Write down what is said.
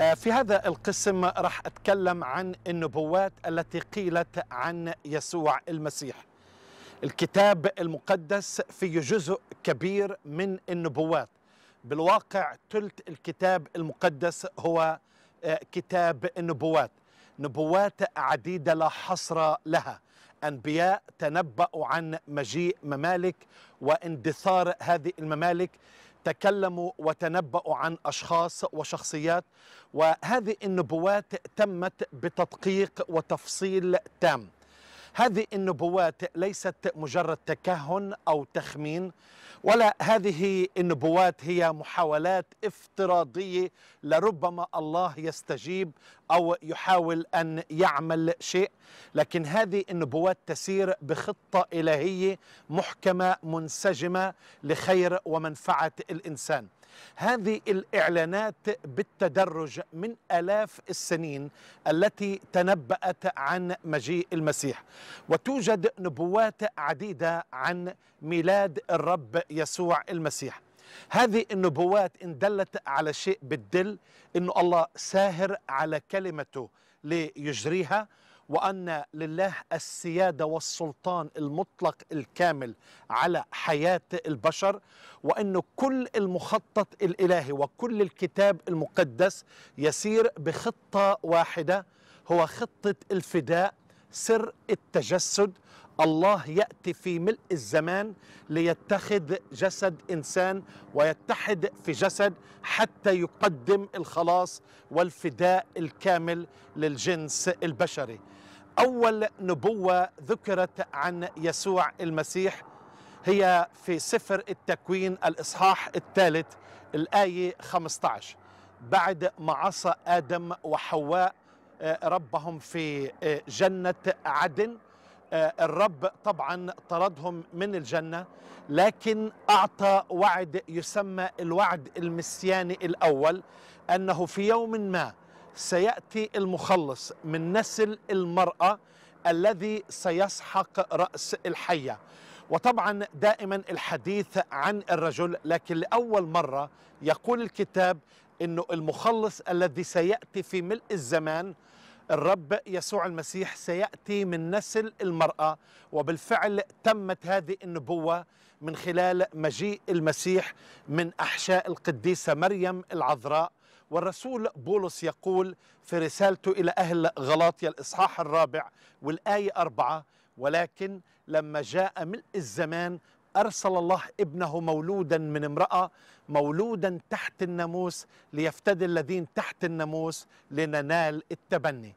آه، في هذا القسم راح أتكلم عن النبوات التي قيلت عن يسوع المسيح الكتاب المقدس فيه جزء كبير من النبوات بالواقع ثلث الكتاب المقدس هو آه، كتاب النبوات نبوات عديدة لا حصر لها أنبياء تنبأوا عن مجيء ممالك واندثار هذه الممالك تكلموا وتنبأوا عن أشخاص وشخصيات وهذه النبوات تمت بتدقيق وتفصيل تام هذه النبوات ليست مجرد تكهن أو تخمين ولا هذه النبوات هي محاولات افتراضية لربما الله يستجيب أو يحاول أن يعمل شيء لكن هذه النبوات تسير بخطة إلهية محكمة منسجمة لخير ومنفعة الإنسان هذه الإعلانات بالتدرج من آلاف السنين التي تنبأت عن مجيء المسيح وتوجد نبوات عديدة عن ميلاد الرب يسوع المسيح هذه النبوات إن دلت على شيء بتدل أنه الله ساهر على كلمته ليجريها وأن لله السيادة والسلطان المطلق الكامل على حياة البشر وأن كل المخطط الإلهي وكل الكتاب المقدس يسير بخطة واحدة هو خطة الفداء سر التجسد الله ياتي في ملء الزمان ليتخذ جسد انسان ويتحد في جسد حتى يقدم الخلاص والفداء الكامل للجنس البشري. اول نبوه ذكرت عن يسوع المسيح هي في سفر التكوين الاصحاح الثالث الايه 15 بعد ما عصى ادم وحواء آه، ربهم في آه، جنة عدن آه، الرب طبعا طردهم من الجنة لكن أعطى وعد يسمى الوعد المسياني الأول أنه في يوم ما سيأتي المخلص من نسل المرأة الذي سيسحق رأس الحية وطبعا دائما الحديث عن الرجل لكن لأول مرة يقول الكتاب انه المخلص الذي سياتي في ملء الزمان الرب يسوع المسيح سياتي من نسل المراه وبالفعل تمت هذه النبوه من خلال مجيء المسيح من احشاء القديسه مريم العذراء والرسول بولس يقول في رسالته الى اهل غلاطيا الاصحاح الرابع والايه اربعه ولكن لما جاء ملء الزمان أرسل الله ابنه مولودا من امرأة مولودا تحت الناموس ليفتدي الذين تحت الناموس لننال التبني